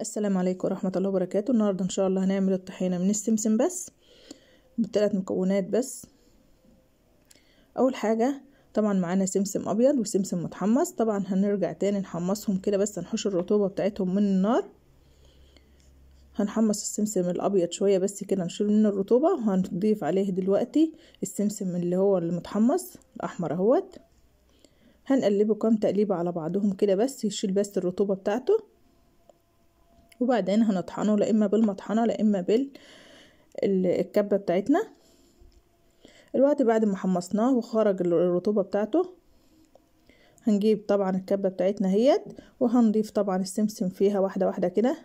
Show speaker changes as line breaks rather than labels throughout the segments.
السلام عليكم ورحمة الله وبركاته النهاردة إن شاء الله هنعمل الطحينة من السمسم بس بالثلاث مكونات بس أول حاجة طبعا معانا سمسم أبيض وسمسم متحمص طبعا هنرجع تاني نحمصهم كده بس هنحش الرطوبة بتاعتهم من النار هنحمص السمسم الأبيض شوية بس كده نشيل منه الرطوبة وهنضيف عليه دلوقتي السمسم اللي هو المتحمص الأحمر أهوت هنقلبه كام تقليبة على بعضهم كده بس يشيل بس الرطوبة بتاعته وبعدين هنطحنه لا اما بالمطحنه لا اما بالكبه بتاعتنا الوقت بعد ما حمصناه وخرج الرطوبه بتاعته هنجيب طبعا الكبه بتاعتنا اهيت وهنضيف طبعا السمسم فيها واحده واحده كده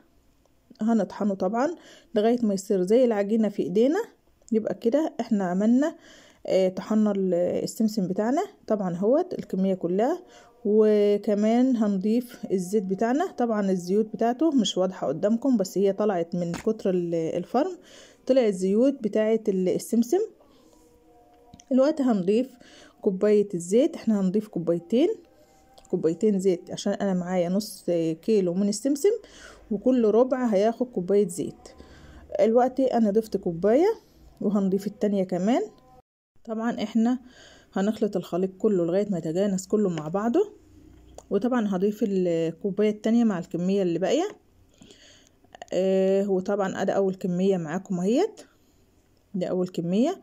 هنطحنه طبعا لغايه ما يصير زي العجينه في ايدينا يبقى كده احنا عملنا آه، طحنا السمسم بتاعنا طبعا هوت الكمية كلها وكمان هنضيف الزيت بتاعنا طبعا الزيوت بتاعته مش واضحة قدامكم بس هي طلعت من كتر الفرن طلع الزيوت بتاعة السمسم الوقت هنضيف كوباية الزيت احنا هنضيف كوبايتين كوبايتين زيت عشان انا معايا نص كيلو من السمسم وكل ربع هياخد كوباية زيت الوقت انا ضفت كوباية وهنضيف التانية كمان طبعا احنا هنخلط الخليط كله لغاية ما يتجانس كله مع بعضه وطبعا هضيف الكوباية التانية مع الكمية اللي باقية آه وطبعا ادي اول كمية معاكم اهيت دي اول كمية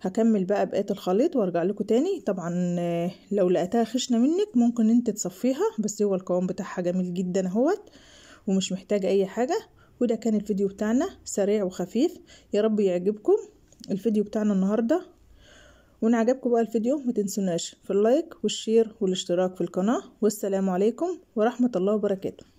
هكمل بقى بقية الخليط وارجع لكم تاني طبعا آه، لو لقيتها خشنة منك ممكن انت تصفيها بس هو القوام بتاعها جميل جدا اهوت ومش محتاجة اي حاجة وده كان الفيديو بتاعنا سريع وخفيف يا رب يعجبكم الفيديو بتاعنا النهاردة وان عجبكم بقى الفيديو ما تنسوناش في اللايك والشير والاشتراك في القناه والسلام عليكم ورحمه الله وبركاته